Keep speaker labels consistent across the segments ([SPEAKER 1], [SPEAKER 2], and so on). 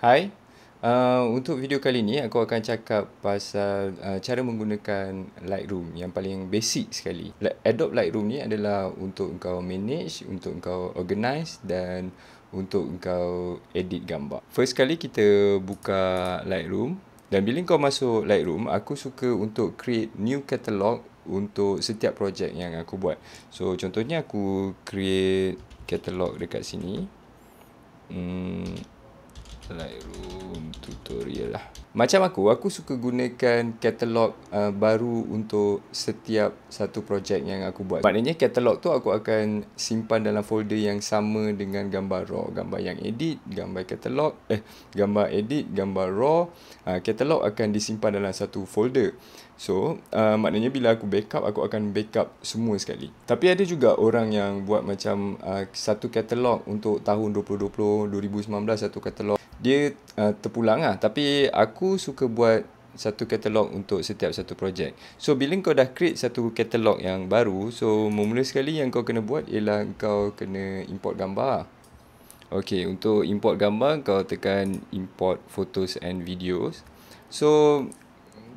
[SPEAKER 1] Hai, uh, untuk video kali ni aku akan cakap pasal uh, cara menggunakan Lightroom yang paling basic sekali. Adobe Lightroom ni adalah untuk kau manage, untuk kau organize dan untuk kau edit gambar. First kali kita buka Lightroom dan bila kau masuk Lightroom, aku suka untuk create new catalog untuk setiap projek yang aku buat. So contohnya aku create catalog dekat sini. Hmm Lightroom tutorial lah Macam aku, aku suka gunakan katalog uh, baru untuk setiap satu projek yang aku buat Maknanya katalog tu aku akan simpan dalam folder yang sama dengan gambar RAW Gambar yang edit, gambar katalog, eh gambar edit, gambar RAW uh, akan disimpan dalam satu folder So, uh, maknanya bila aku backup, aku akan backup semua sekali Tapi ada juga orang yang buat macam uh, satu katalog untuk tahun 2020, 2019 satu katalog dia uh, terpulang lah tapi aku suka buat satu katalog untuk setiap satu projek. So bila kau dah create satu katalog yang baru, so mula sekali yang kau kena buat ialah kau kena import gambar. Okay, untuk import gambar kau tekan import photos and videos. So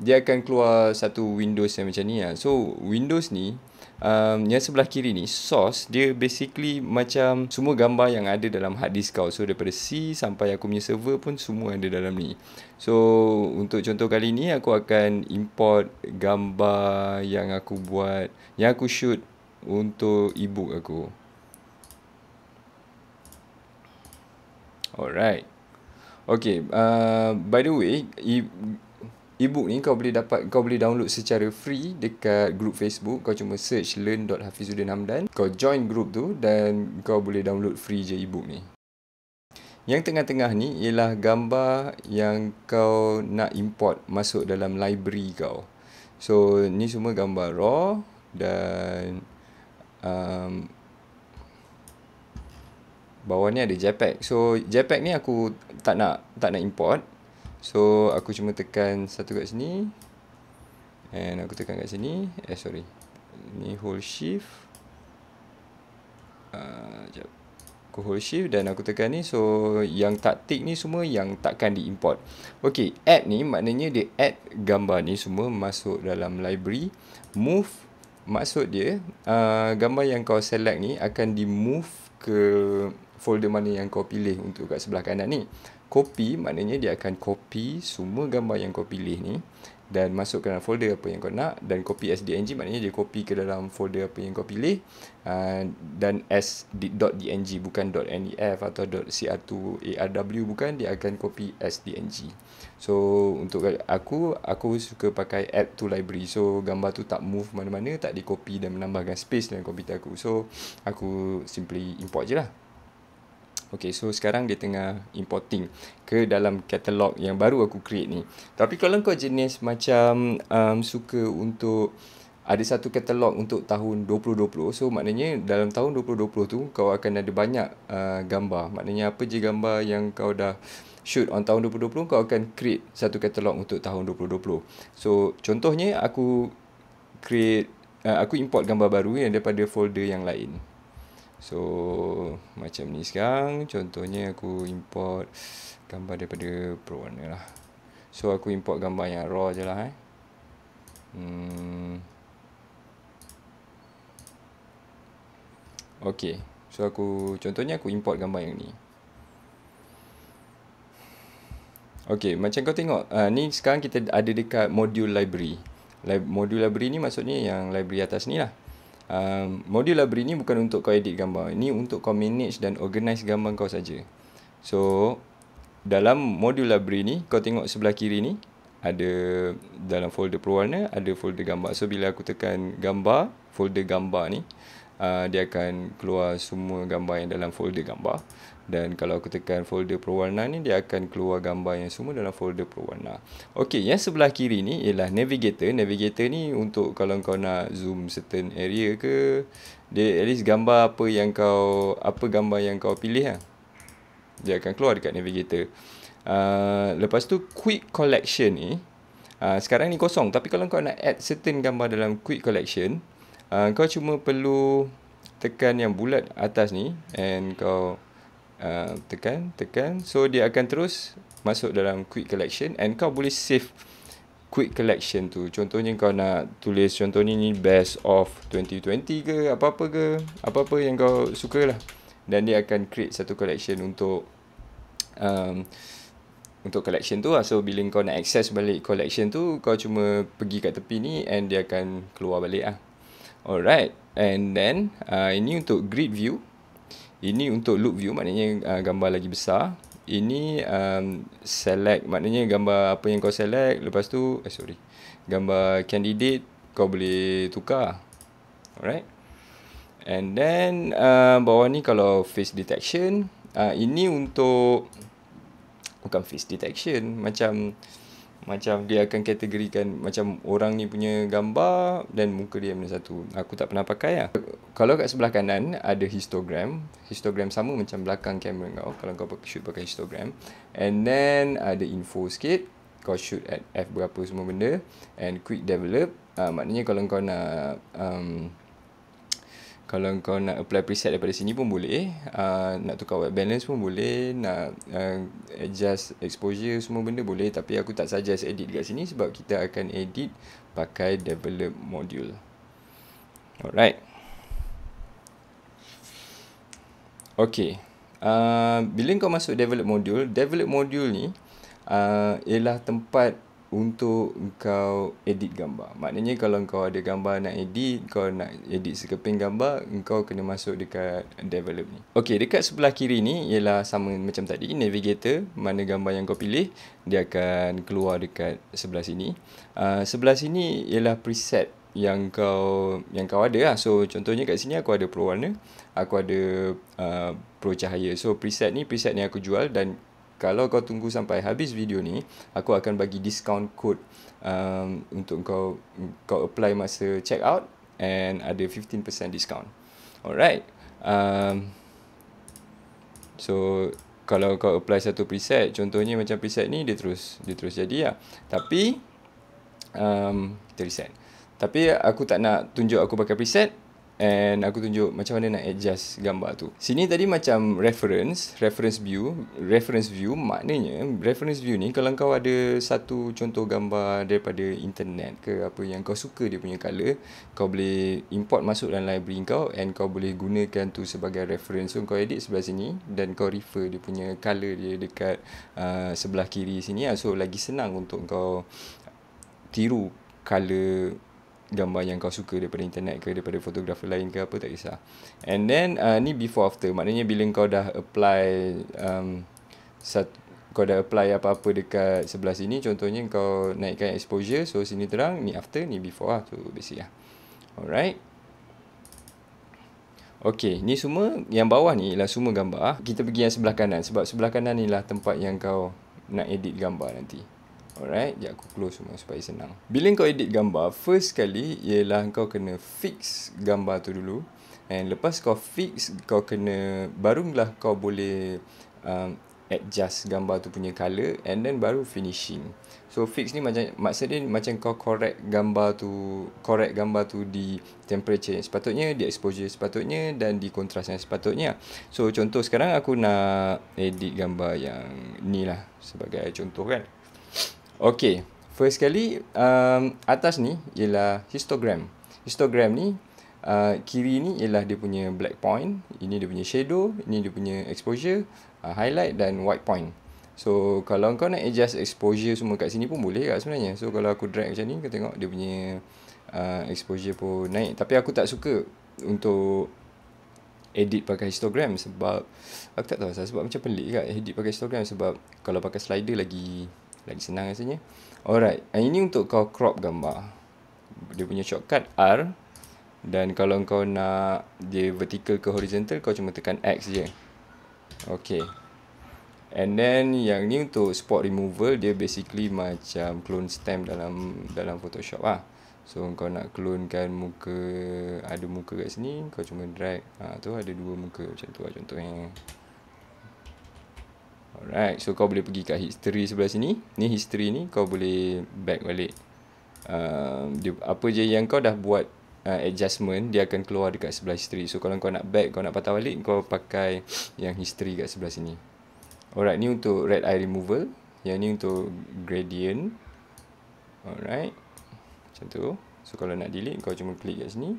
[SPEAKER 1] dia akan keluar satu windows yang macam ni lah. So windows ni um, yang sebelah kiri ni source dia basically macam semua gambar yang ada dalam hard disk kau so daripada C sampai aku punya server pun semua ada dalam ni so untuk contoh kali ni aku akan import gambar yang aku buat yang aku shoot untuk ebook aku alright Okay, uh, by the way, if, ebook ni kau boleh dapat kau boleh download secara free dekat grup Facebook kau cuma search learn.hafizuddin hamdan kau join grup tu dan kau boleh download free je ebook ni yang tengah-tengah ni ialah gambar yang kau nak import masuk dalam library kau so ni semua gambar raw dan um, bawah ni ada jpeg so jpeg ni aku tak nak tak nak import So aku cuma tekan satu kat sini And aku tekan kat sini Eh sorry Ni hold shift uh, ah, Sekejap Aku hold shift dan aku tekan ni So yang tak tick ni semua yang takkan di import Ok add ni maknanya dia add gambar ni semua masuk dalam library Move Maksud dia uh, Gambar yang kau select ni akan di move ke folder mana yang kau pilih untuk kat sebelah kanan ni copy maknanya dia akan copy semua gambar yang kau pilih ni dan masukkan dalam folder apa yang kau nak dan copy sdng maknanya dia copy ke dalam folder apa yang kau pilih uh, dan DNG bukan .nef atau .cr2arw bukan dia akan copy sdng so untuk aku aku suka pakai add to library so gambar tu tak move mana-mana tak di copy dan menambahkan space dalam komputer aku so aku simply import je lah Okay, so sekarang dia tengah importing ke dalam katalog yang baru aku create ni. Tapi kalau kau jenis macam um, suka untuk ada satu katalog untuk tahun 2020 so maknanya dalam tahun 2020 tu kau akan ada banyak uh, gambar maknanya apa je gambar yang kau dah shoot on tahun 2020 kau akan create satu katalog untuk tahun 2020 so contohnya aku create uh, aku import gambar baru yang daripada folder yang lain So macam ni sekarang contohnya aku import gambar daripada pro warna lah So aku import gambar yang raw je lah eh hmm. Ok so aku contohnya aku import gambar yang ni Ok macam kau tengok uh, ni sekarang kita ada dekat module library Lib Module library ni maksudnya yang library atas ni lah um, modul library ni bukan untuk kau edit gambar ini untuk kau manage dan organize gambar kau saja so dalam modul library ni kau tengok sebelah kiri ni ada dalam folder perwarna ada folder gambar so bila aku tekan gambar folder gambar ni uh, dia akan keluar semua gambar yang dalam folder gambar dan kalau aku tekan folder perwarna ni dia akan keluar gambar yang semua dalam folder perwarna. Okey, yang sebelah kiri ni ialah navigator. Navigator ni untuk kalau kau nak zoom certain area ke dia at least gambar apa yang kau apa gambar yang kau pilih lah. Dia akan keluar dekat navigator. Uh, lepas tu quick collection ni uh, sekarang ni kosong tapi kalau kau nak add certain gambar dalam quick collection uh, kau cuma perlu tekan yang bulat atas ni and kau uh, tekan tekan so dia akan terus masuk dalam quick collection and kau boleh save quick collection tu contohnya kau nak tulis contohnya ni best of 2020 ke apa-apa ke apa-apa yang kau suka lah, dan dia akan create satu collection untuk um, untuk collection tu lah. So bila kau nak access balik collection tu kau cuma pergi kat tepi ni and dia akan keluar balik lah. Alright, and then uh, ini untuk grid view. Ini untuk loop view, maknanya uh, gambar lagi besar. Ini um, select, maknanya gambar apa yang kau select. Lepas tu, eh sorry. Gambar candidate, kau boleh tukar. Alright. And then, uh, bawah ni kalau face detection. Uh, ini untuk, bukan face detection. Macam, macam dia akan kategorikan macam orang ni punya gambar dan muka dia mana satu. Aku tak pernah pakai lah. Kalau kat sebelah kanan ada histogram. Histogram sama macam belakang kamera kau kalau kau shoot pakai histogram. And then ada info sikit. Kau shoot at F berapa semua benda. And quick develop. Uh, maknanya kalau kau nak um, kalau kau nak apply preset daripada sini pun boleh uh, nak tukar white balance pun boleh nak uh, adjust exposure semua benda boleh tapi aku tak suggest edit dekat sini sebab kita akan edit pakai develop module alright ok uh, bila kau masuk develop module develop module ni uh, ialah tempat untuk kau edit gambar. Maknanya kalau kau ada gambar nak edit, kau nak edit sekeping gambar, kau kena masuk dekat develop ni. Okey, dekat sebelah kiri ni ialah sama macam tadi, navigator, mana gambar yang kau pilih, dia akan keluar dekat sebelah sini. Uh, sebelah sini ialah preset yang kau yang kau ada lah. So contohnya kat sini aku ada pro warna, aku ada uh, pro cahaya. So preset ni preset ni aku jual dan kalau kau tunggu sampai habis video ni aku akan bagi discount code um, untuk kau kau apply masa check out and ada 15% discount alright um, so kalau kau apply satu preset contohnya macam preset ni dia terus dia terus jadi lah tapi um, kita reset tapi aku tak nak tunjuk aku pakai preset and aku tunjuk macam mana nak adjust gambar tu. Sini tadi macam reference, reference view, reference view maknanya reference view ni kalau kau ada satu contoh gambar daripada internet ke apa yang kau suka dia punya color, kau boleh import masuk dalam library kau and kau boleh gunakan tu sebagai reference. So kau edit sebelah sini dan kau refer dia punya color dia dekat uh, sebelah kiri sini. Ah, so lagi senang untuk kau tiru color gambar yang kau suka daripada internet ke daripada fotografer lain ke apa tak kisah and then uh, ni before after maknanya bila kau dah apply um, sat, kau dah apply apa-apa dekat sebelah sini contohnya kau naikkan exposure so sini terang ni after ni before lah so basic lah alright Okey, ni semua yang bawah ni ialah semua gambar. Ah. Kita pergi yang sebelah kanan sebab sebelah kanan ni lah tempat yang kau nak edit gambar nanti. Alright, jap aku close semua supaya senang. Bila kau edit gambar, first sekali ialah kau kena fix gambar tu dulu. And lepas kau fix, kau kena baru lah kau boleh um, adjust gambar tu punya color and then baru finishing. So fix ni macam maksud dia macam kau correct gambar tu, correct gambar tu di temperature yang sepatutnya, di exposure yang sepatutnya dan di contrast yang sepatutnya. So contoh sekarang aku nak edit gambar yang ni lah sebagai contoh kan. Okey, first sekali um, atas ni ialah histogram. Histogram ni uh, kiri ni ialah dia punya black point, ini dia punya shadow, ini dia punya exposure, uh, highlight dan white point. So kalau kau nak adjust exposure semua kat sini pun boleh kat lah sebenarnya. So kalau aku drag macam ni kau tengok dia punya uh, exposure pun naik tapi aku tak suka untuk edit pakai histogram sebab aku tak tahu lah sebab macam pelik kat edit pakai histogram sebab kalau pakai slider lagi lagi senang rasanya. Alright. And ini untuk kau crop gambar. Dia punya shortcut R. Dan kalau kau nak dia vertical ke horizontal, kau cuma tekan X je. Okay. And then yang ni untuk spot removal, dia basically macam clone stamp dalam dalam Photoshop lah. So kau nak klonkan muka, ada muka kat sini, kau cuma drag. Ha, tu ada dua muka macam tu lah contohnya. Alright, so kau boleh pergi kat history sebelah sini. Ni history ni kau boleh back balik. Um, dia, apa je yang kau dah buat uh, adjustment, dia akan keluar dekat sebelah history. So kalau kau nak back, kau nak patah balik, kau pakai yang history kat sebelah sini. Alright, ni untuk red eye removal. Yang ni untuk gradient. Alright. Macam tu. So kalau nak delete, kau cuma klik kat sini.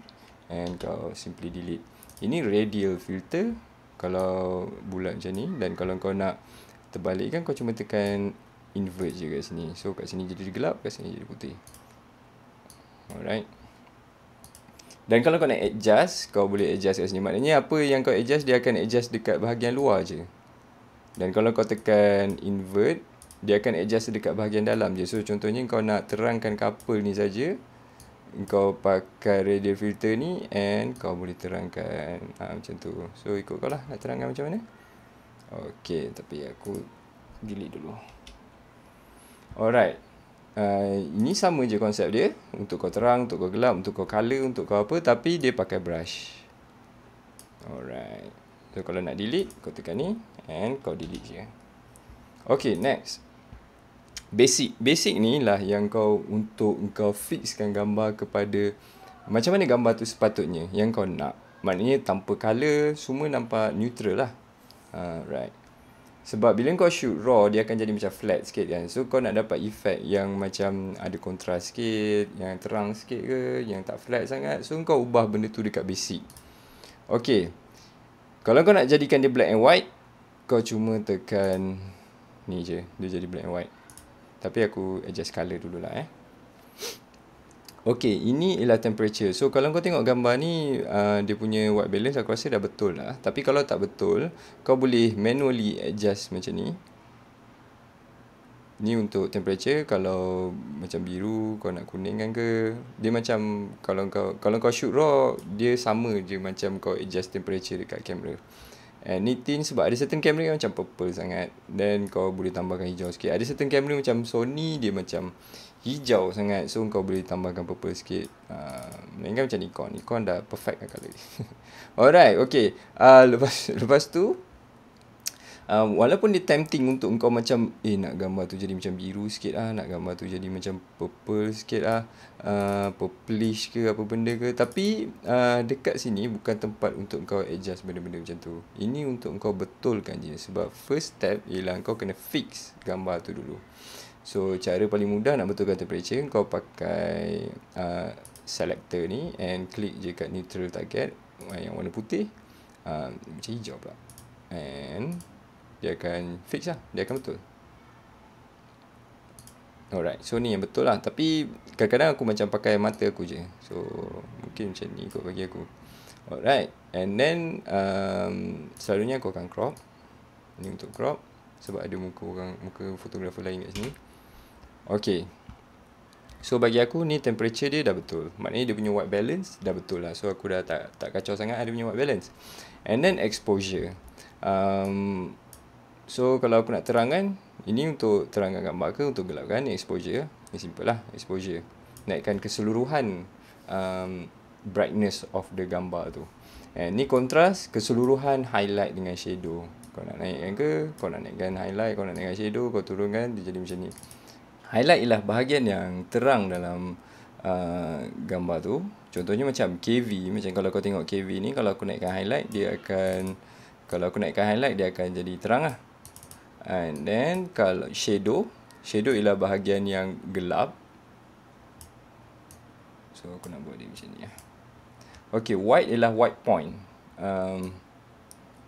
[SPEAKER 1] And kau simply delete. Ini radial filter. Kalau bulat macam ni. Dan kalau kau nak terbalik kan kau cuma tekan invert je kat sini so kat sini jadi gelap kat sini jadi putih alright dan kalau kau nak adjust kau boleh adjust kat sini maknanya apa yang kau adjust dia akan adjust dekat bahagian luar je dan kalau kau tekan invert dia akan adjust dekat bahagian dalam je so contohnya kau nak terangkan couple ni saja kau pakai radial filter ni and kau boleh terangkan ha, macam tu so ikut kau lah nak terangkan macam mana Okay, tapi aku delete dulu. Alright. Uh, ini sama je konsep dia. Untuk kau terang, untuk kau gelap, untuk kau color, untuk kau apa. Tapi dia pakai brush. Alright. So, kalau nak delete, kau tekan ni. And kau delete je. Okay, next. Basic. Basic ni lah yang kau untuk kau fixkan gambar kepada macam mana gambar tu sepatutnya yang kau nak. Maknanya tanpa color, semua nampak neutral lah. Ah, right. Sebab bila kau shoot raw, dia akan jadi macam flat sikit kan. So kau nak dapat efek yang macam ada kontras sikit, yang terang sikit ke, yang tak flat sangat. So kau ubah benda tu dekat basic. Okay. Kalau kau nak jadikan dia black and white, kau cuma tekan ni je. Dia jadi black and white. Tapi aku adjust color dulu lah eh. Okey, ini ialah temperature. So kalau kau tengok gambar ni uh, dia punya white balance aku rasa dah betul lah. Tapi kalau tak betul, kau boleh manually adjust macam ni. Ni untuk temperature kalau macam biru kau nak kuning kan ke? Dia macam kalau kau kalau kau shoot raw dia sama je macam kau adjust temperature dekat kamera. And ni tin sebab ada certain kamera yang macam purple sangat Then kau boleh tambahkan hijau sikit Ada certain kamera macam Sony dia macam hijau sangat so kau boleh tambahkan purple sikit uh, kan macam Nikon Nikon dah perfect lah colour alright ok uh, lepas, lepas tu uh, walaupun dia tempting untuk kau macam eh nak gambar tu jadi macam biru sikit ah nak gambar tu jadi macam purple sikit lah, ah uh, purplish ke apa benda ke tapi uh, dekat sini bukan tempat untuk kau adjust benda-benda macam tu ini untuk kau betulkan je sebab first step ialah kau kena fix gambar tu dulu So cara paling mudah nak betulkan temperature kau pakai uh, selector ni and click je kat neutral target uh, yang warna putih uh, macam hijau pula and dia akan fix lah dia akan betul alright so ni yang betul lah tapi kadang-kadang aku macam pakai mata aku je so mungkin macam ni ikut bagi aku alright and then um, selalunya aku akan crop ni untuk crop sebab ada muka orang muka fotografer lain kat sini Okay. So bagi aku ni temperature dia dah betul. Maknanya dia punya white balance dah betul lah. So aku dah tak tak kacau sangat ada punya white balance. And then exposure. Um, so kalau aku nak terangkan, ini untuk terangkan gambar ke untuk gelapkan exposure. Ini simple lah exposure. Naikkan keseluruhan um, brightness of the gambar tu. And ni contrast keseluruhan highlight dengan shadow. Kau nak naikkan ke? Kau nak naikkan highlight, kau nak naikkan shadow, kau turunkan dia jadi macam ni highlight ialah bahagian yang terang dalam uh, gambar tu contohnya macam KV macam kalau kau tengok KV ni kalau aku naikkan highlight dia akan kalau aku naikkan highlight dia akan jadi terang lah and then kalau shadow shadow ialah bahagian yang gelap so aku nak buat dia macam ni lah ok white ialah white point um,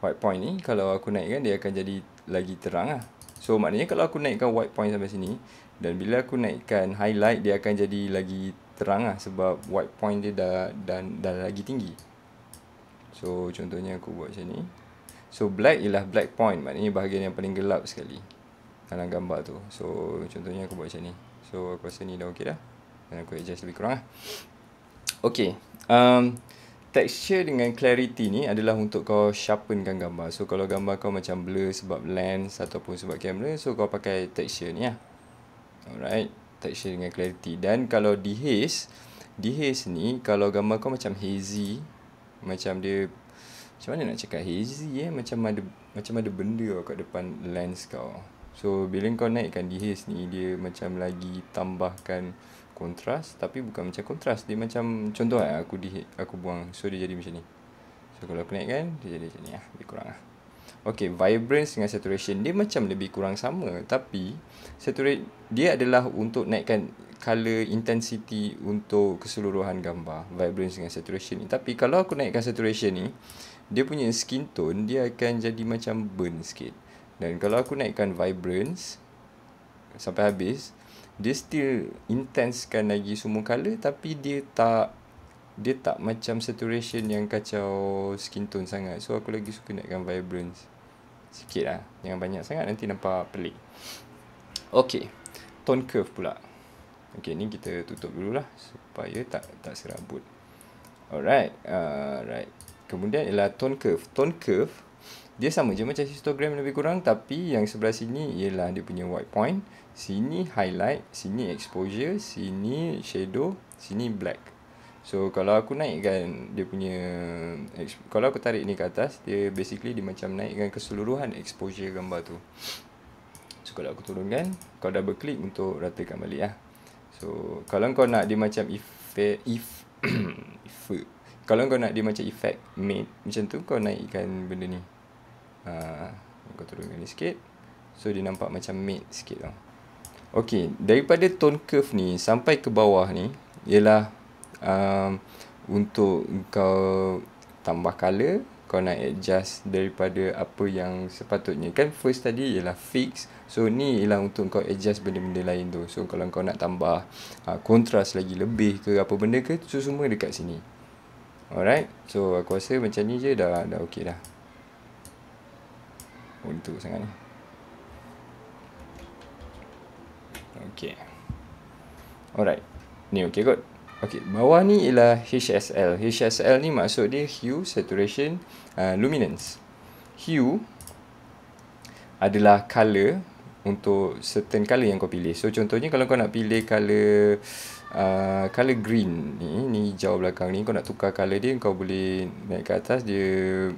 [SPEAKER 1] white point ni kalau aku naikkan dia akan jadi lagi terang lah so maknanya kalau aku naikkan white point sampai sini dan bila aku naikkan highlight dia akan jadi lagi terang lah sebab white point dia dah dan dah, dah lagi tinggi. So contohnya aku buat macam ni. So black ialah black point maknanya bahagian yang paling gelap sekali dalam gambar tu. So contohnya aku buat macam ni. So aku rasa ni dah okey dah. Dan aku adjust lebih kurang lah. Okay. Um, texture dengan clarity ni adalah untuk kau sharpenkan gambar. So kalau gambar kau macam blur sebab lens ataupun sebab kamera. So kau pakai texture ni lah. Alright, texture dengan clarity Dan kalau dehaze Dehaze ni, kalau gambar kau macam hazy Macam dia Macam mana nak cakap hazy eh Macam ada macam ada benda kau kat depan lens kau So, bila kau naikkan dehaze ni Dia macam lagi tambahkan kontras Tapi bukan macam kontras Dia macam, contoh lah aku, dehaze, aku buang So, dia jadi macam ni So, kalau aku naikkan, dia jadi macam ni lah Lebih kurang lah Okay, vibrance dengan saturation dia macam lebih kurang sama tapi saturate dia adalah untuk naikkan color intensity untuk keseluruhan gambar vibrance dengan saturation ni tapi kalau aku naikkan saturation ni dia punya skin tone dia akan jadi macam burn sikit dan kalau aku naikkan vibrance sampai habis dia still intensekan lagi semua color tapi dia tak dia tak macam saturation yang kacau skin tone sangat so aku lagi suka naikkan vibrance Sikit lah Jangan banyak sangat Nanti nampak pelik Okay Tone curve pula Okay ni kita tutup dulu lah Supaya tak tak serabut Alright Alright Kemudian ialah tone curve Tone curve Dia sama je macam histogram lebih kurang Tapi yang sebelah sini Ialah dia punya white point Sini highlight Sini exposure Sini shadow Sini black So kalau aku naikkan dia punya Kalau aku tarik ni ke atas Dia basically dia macam naikkan keseluruhan exposure gambar tu So kalau aku turunkan Kau double click untuk ratakan balik lah So kalau kau nak dia macam effect if, if, Kalau kau nak dia macam effect made Macam tu kau naikkan benda ni ha, Kau turunkan ni sikit So dia nampak macam made sikit tau Okay, daripada tone curve ni sampai ke bawah ni Ialah um, untuk kau tambah color kau nak adjust daripada apa yang sepatutnya kan first tadi ialah fix so ni ialah untuk kau adjust benda-benda lain tu so kalau kau nak tambah uh, contrast lagi lebih ke apa benda ke tu semua dekat sini alright so aku rasa macam ni je dah dah okey dah untuk oh, sangat ni okey alright ni okey kot Okey, bawah ni ialah HSL. HSL ni maksud dia hue, saturation, uh, luminance. Hue adalah color untuk certain color yang kau pilih. So contohnya kalau kau nak pilih color uh, color green ni, ni hijau belakang ni kau nak tukar color dia kau boleh naik ke atas dia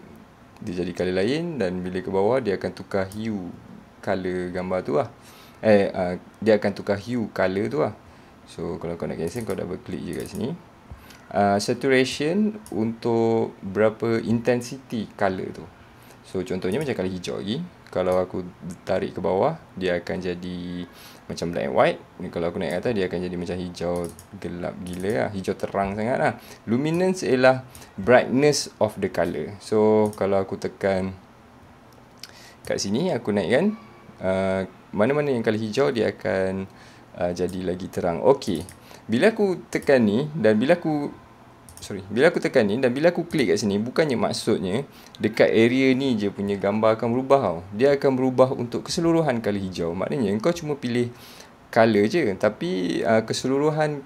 [SPEAKER 1] dia jadi color lain dan bila ke bawah dia akan tukar hue color gambar tu lah. Eh uh, dia akan tukar hue color tu lah. So kalau kau nak cancel kau double click je kat sini uh, Saturation untuk berapa intensity colour tu So contohnya macam kalau hijau lagi Kalau aku tarik ke bawah dia akan jadi macam black and white Dan Kalau aku naik kata dia akan jadi macam hijau gelap gila lah Hijau terang sangat lah Luminance ialah brightness of the colour. So kalau aku tekan kat sini aku naikkan ah, Mana-mana yang kalau hijau dia akan uh, jadi lagi terang. Okey. Bila aku tekan ni dan bila aku sorry, bila aku tekan ni dan bila aku klik kat sini bukannya maksudnya dekat area ni je punya gambar akan berubah tau. Dia akan berubah untuk keseluruhan color hijau. Maknanya engkau cuma pilih color je tapi uh, keseluruhan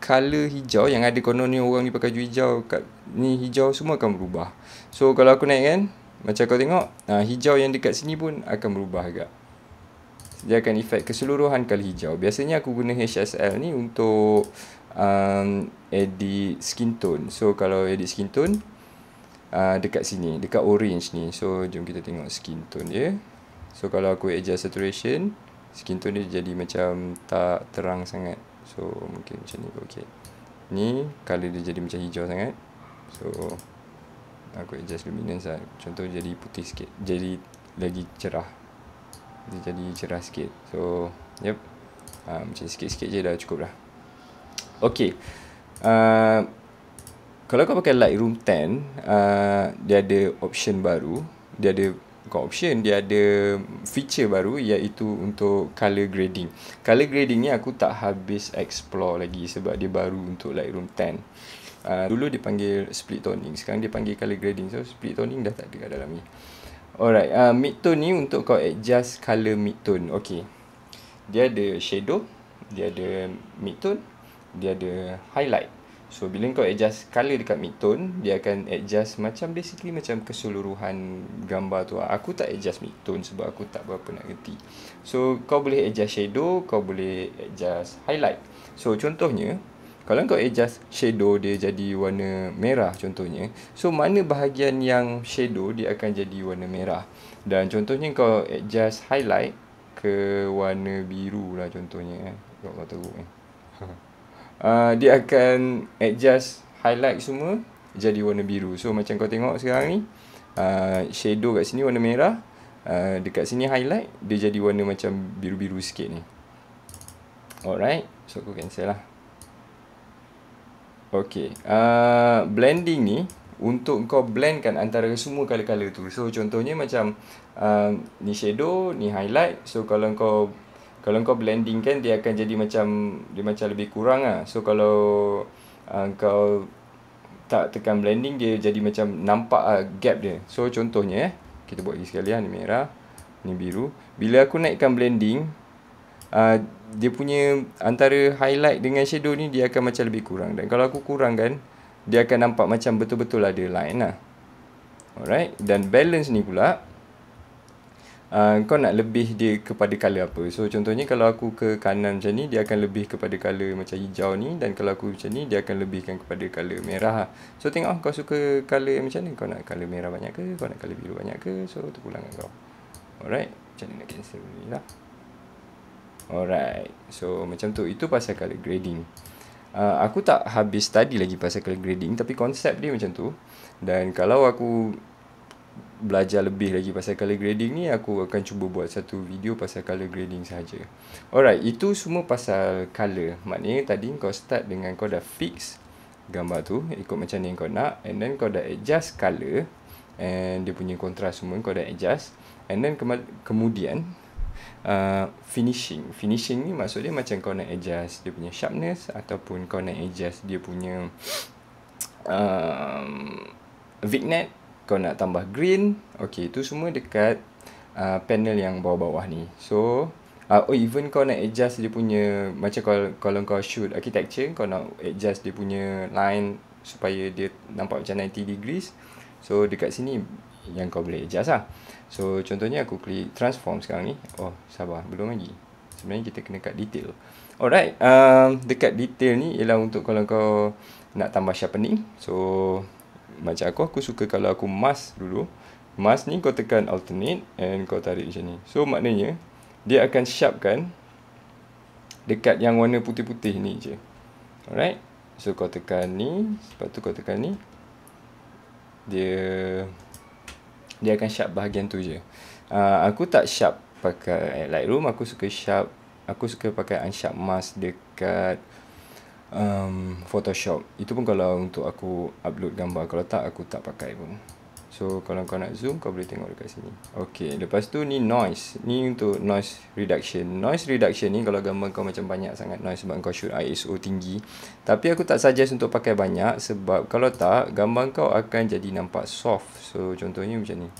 [SPEAKER 1] color hijau yang ada kononnya orang ni pakai hijau kat ni hijau semua akan berubah. So kalau aku naik kan macam kau tengok, uh, hijau yang dekat sini pun akan berubah agak dia akan efek keseluruhan kali hijau. Biasanya aku guna HSL ni untuk um, edit skin tone. So kalau edit skin tone uh, dekat sini, dekat orange ni. So jom kita tengok skin tone dia. So kalau aku adjust saturation, skin tone dia jadi macam tak terang sangat. So mungkin macam ni okey. Ni color dia jadi macam hijau sangat. So aku adjust luminance lah. Contoh jadi putih sikit. Jadi lagi cerah dia jadi cerah sikit so yep uh, macam sikit-sikit je dah cukup dah okey uh, ah, kalau kau pakai Lightroom 10 uh, ah, dia ada option baru dia ada bukan option dia ada feature baru iaitu untuk color grading color grading ni aku tak habis explore lagi sebab dia baru untuk Lightroom 10 Uh, dulu dia panggil split toning sekarang dia panggil color grading so split toning dah tak ada dalam ni Alright, uh, mid-tone ni untuk kau adjust color mid-tone. Okay. Dia ada shadow, dia ada mid-tone, dia ada highlight. So, bila kau adjust color dekat mid-tone, dia akan adjust macam basically macam keseluruhan gambar tu. Aku tak adjust mid-tone sebab aku tak berapa nak kerti. So, kau boleh adjust shadow, kau boleh adjust highlight. So, contohnya, kalau kau adjust shadow dia jadi warna merah contohnya so mana bahagian yang shadow dia akan jadi warna merah dan contohnya kau adjust highlight ke warna biru lah contohnya eh. Kau teruk ni. Uh, eh. ah, dia akan adjust highlight semua jadi warna biru. So macam kau tengok sekarang ni, uh, shadow kat sini warna merah, uh, dekat sini highlight dia jadi warna macam biru-biru sikit ni. Alright, so aku cancel lah. Okay uh, ah, Blending ni Untuk kau blendkan antara semua color-color tu So contohnya macam uh, Ni shadow, ni highlight So kalau kau Kalau kau blending kan dia akan jadi macam Dia macam lebih kurang lah So kalau uh, kau Tak tekan blending dia jadi macam Nampak uh, gap dia So contohnya eh Kita buat lagi sekali lah ni merah Ni biru Bila aku naikkan blending Uh, dia punya antara highlight dengan shadow ni dia akan macam lebih kurang dan kalau aku kurangkan dia akan nampak macam betul-betul ada line lah alright dan balance ni pula uh, kau nak lebih dia kepada colour apa so contohnya kalau aku ke kanan macam ni dia akan lebih kepada colour macam hijau ni dan kalau aku macam ni dia akan lebihkan kepada colour merah lah. so tengok oh, kau suka colour yang macam ni kau nak colour merah banyak ke kau nak colour biru banyak ke so tu pulang kau alright macam ni nak cancel ni lah Alright. So macam tu itu pasal color grading. Uh, aku tak habis study lagi pasal color grading tapi konsep dia macam tu. Dan kalau aku belajar lebih lagi pasal color grading ni aku akan cuba buat satu video pasal color grading saja. Alright, itu semua pasal color. Maknanya tadi kau start dengan kau dah fix gambar tu ikut macam ni yang kau nak and then kau dah adjust color and dia punya kontras semua kau dah adjust and then kemudian Uh, finishing finishing ni maksud dia macam kau nak adjust dia punya sharpness ataupun kau nak adjust dia punya um, vignet kau nak tambah green okay itu semua dekat uh, panel yang bawah-bawah ni so uh, oh even kau nak adjust dia punya macam kalau kalau kau shoot architecture kau nak adjust dia punya line supaya dia nampak macam 90 degrees so dekat sini yang kau boleh adjust lah So contohnya aku klik transform sekarang ni Oh sabar belum lagi Sebenarnya kita kena kat detail Alright um, Dekat detail ni ialah untuk kalau kau nak tambah sharpening So macam aku aku suka kalau aku mask dulu Mask ni kau tekan alternate and kau tarik macam ni So maknanya dia akan sharpkan Dekat yang warna putih-putih ni je Alright So kau tekan ni Lepas tu kau tekan ni Dia dia akan sharp bahagian tu je. Uh, aku tak sharp pakai Lightroom, aku suka sharp aku suka pakai unsharp mask dekat um, Photoshop. Itu pun kalau untuk aku upload gambar, kalau tak aku tak pakai pun. So kalau kau nak zoom kau boleh tengok dekat sini Okay lepas tu ni noise Ni untuk noise reduction Noise reduction ni kalau gambar kau macam banyak sangat noise Sebab kau shoot ISO tinggi Tapi aku tak suggest untuk pakai banyak Sebab kalau tak gambar kau akan jadi nampak soft So contohnya macam ni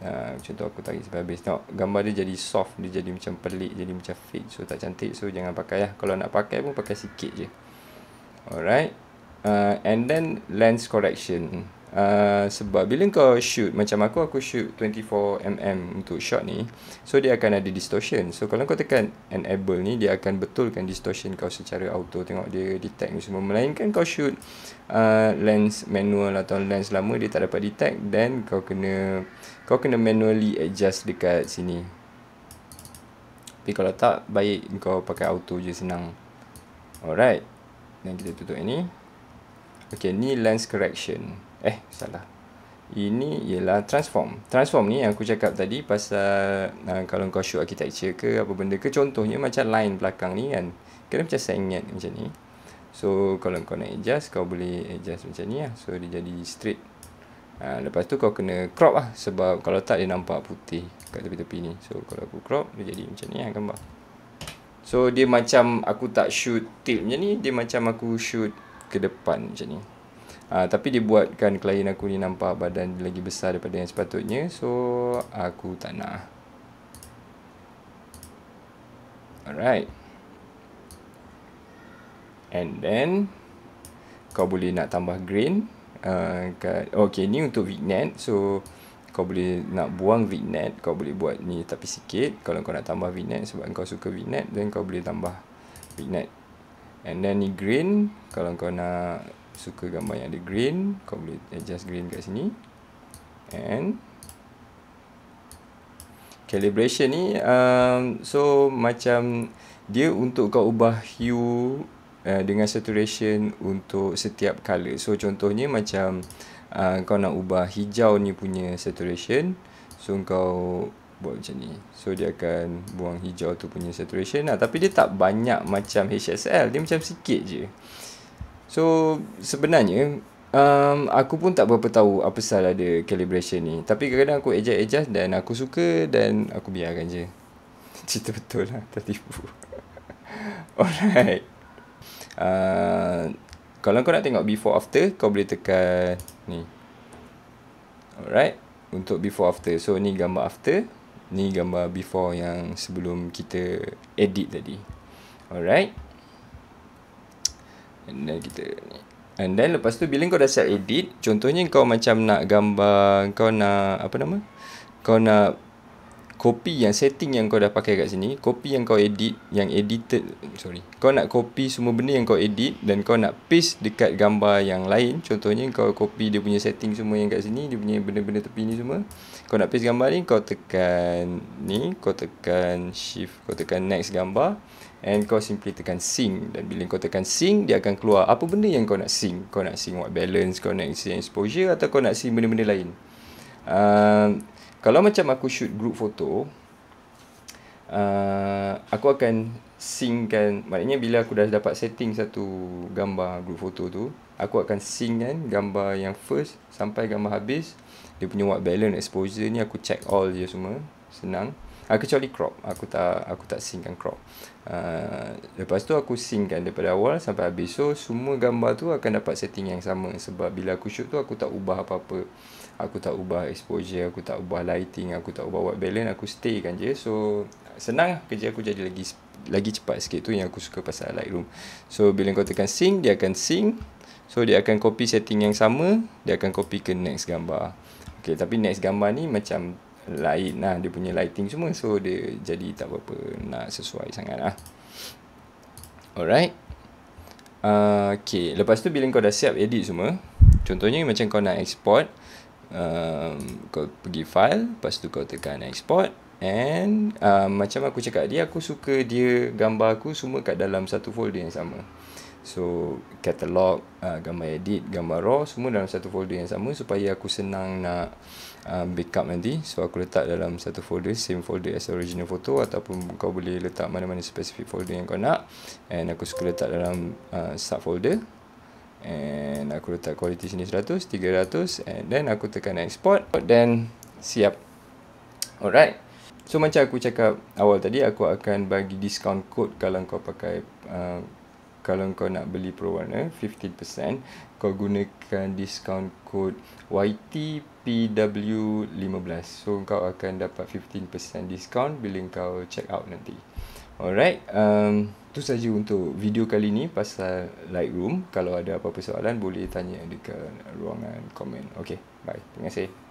[SPEAKER 1] uh, Contoh aku tarik sebab habis Tengok gambar dia jadi soft Dia jadi macam pelik Jadi macam fade So tak cantik So jangan pakai lah Kalau nak pakai pun pakai sikit je Alright uh, And then lens correction Uh, sebab bila kau shoot macam aku aku shoot 24mm untuk shot ni so dia akan ada distortion so kalau kau tekan enable ni dia akan betulkan distortion kau secara auto tengok dia detect ni semua melainkan kau shoot uh, lens manual atau lens lama dia tak dapat detect then kau kena kau kena manually adjust dekat sini tapi kalau tak baik kau pakai auto je senang alright dan kita tutup ini ok ni lens correction eh salah ini ialah transform transform ni yang aku cakap tadi pasal uh, kalau kau show architecture ke apa benda ke contohnya macam line belakang ni kan kena macam saya ingat macam ni so kalau kau nak adjust kau boleh adjust macam ni lah so dia jadi straight uh, lepas tu kau kena crop lah sebab kalau tak dia nampak putih kat tepi-tepi ni so kalau aku crop dia jadi macam ni lah gambar so dia macam aku tak shoot tilt macam ni dia macam aku shoot ke depan macam ni Uh, tapi dia buatkan klien aku ni nampak badan lagi besar daripada yang sepatutnya. So, aku tak nak. Alright. And then, kau boleh nak tambah grain. Uh, kat, okay, ni untuk vignette. So, kau boleh nak buang vignette. Kau boleh buat ni tapi sikit. Kalau kau nak tambah vignette sebab kau suka vignette, then kau boleh tambah vignette. And then ni green, Kalau kau nak suka gambar yang ada green kau boleh adjust green kat sini and calibration ni um, so macam dia untuk kau ubah hue uh, dengan saturation untuk setiap color so contohnya macam uh, kau nak ubah hijau ni punya saturation so kau buat macam ni so dia akan buang hijau tu punya saturation lah tapi dia tak banyak macam HSL dia macam sikit je So sebenarnya um, aku pun tak berapa tahu apa salah ada calibration ni Tapi kadang-kadang aku adjust-adjust dan aku suka dan aku biarkan je Cerita betul lah, tertipu Alright uh, Kalau kau nak tengok before after, kau boleh tekan ni Alright Untuk before after, so ni gambar after Ni gambar before yang sebelum kita edit tadi Alright And then kita ni. And then lepas tu bila kau dah siap edit, contohnya kau macam nak gambar, kau nak apa nama? Kau nak copy yang setting yang kau dah pakai kat sini, copy yang kau edit, yang edited, sorry. Kau nak copy semua benda yang kau edit dan kau nak paste dekat gambar yang lain. Contohnya kau copy dia punya setting semua yang kat sini, dia punya benda-benda tepi ni semua. Kau nak paste gambar ni, kau tekan ni, kau tekan shift, kau tekan next gambar and kau simply tekan sing dan bila kau tekan sing dia akan keluar apa benda yang kau nak sing kau nak sing white balance kau nak sync exposure atau kau nak sing benda-benda lain uh, kalau macam aku shoot group photo uh, ah, aku akan singkan maknanya bila aku dah dapat setting satu gambar group photo tu aku akan sync kan gambar yang first sampai gambar habis dia punya white balance exposure ni aku check all je semua senang uh, kecuali crop aku tak aku tak singkan crop uh, lepas tu aku singkan daripada awal sampai habis so semua gambar tu akan dapat setting yang sama sebab bila aku shoot tu aku tak ubah apa-apa aku tak ubah exposure aku tak ubah lighting aku tak ubah white balance aku stay kan je so senang lah kerja aku jadi lagi lagi cepat sikit tu yang aku suka pasal Lightroom so bila kau tekan sync dia akan sync so dia akan copy setting yang sama dia akan copy ke next gambar Okay, tapi next gambar ni macam light lah dia punya lighting semua so dia jadi tak apa-apa, nak sesuai sangat lah alright uh, ok lepas tu bila kau dah siap edit semua contohnya macam kau nak export um, kau pergi file lepas tu kau tekan export and uh, macam aku cakap dia aku suka dia gambar aku semua kat dalam satu folder yang sama So catalog, uh, gambar edit, gambar raw semua dalam satu folder yang sama supaya aku senang nak uh, backup nanti. So aku letak dalam satu folder, same folder as original photo ataupun kau boleh letak mana-mana specific folder yang kau nak. And aku suka letak dalam uh, subfolder. And aku letak quality sini 100, 300 and then aku tekan export then siap. Alright. So macam aku cakap awal tadi aku akan bagi discount code kalau kau pakai uh, kalau kau nak beli eh, perwarna 15% kau gunakan diskaun kod YTPW15 so kau akan dapat 15% diskaun bila kau check out nanti alright um, tu saja untuk video kali ni pasal Lightroom kalau ada apa-apa soalan boleh tanya dekat ruangan komen ok bye terima kasih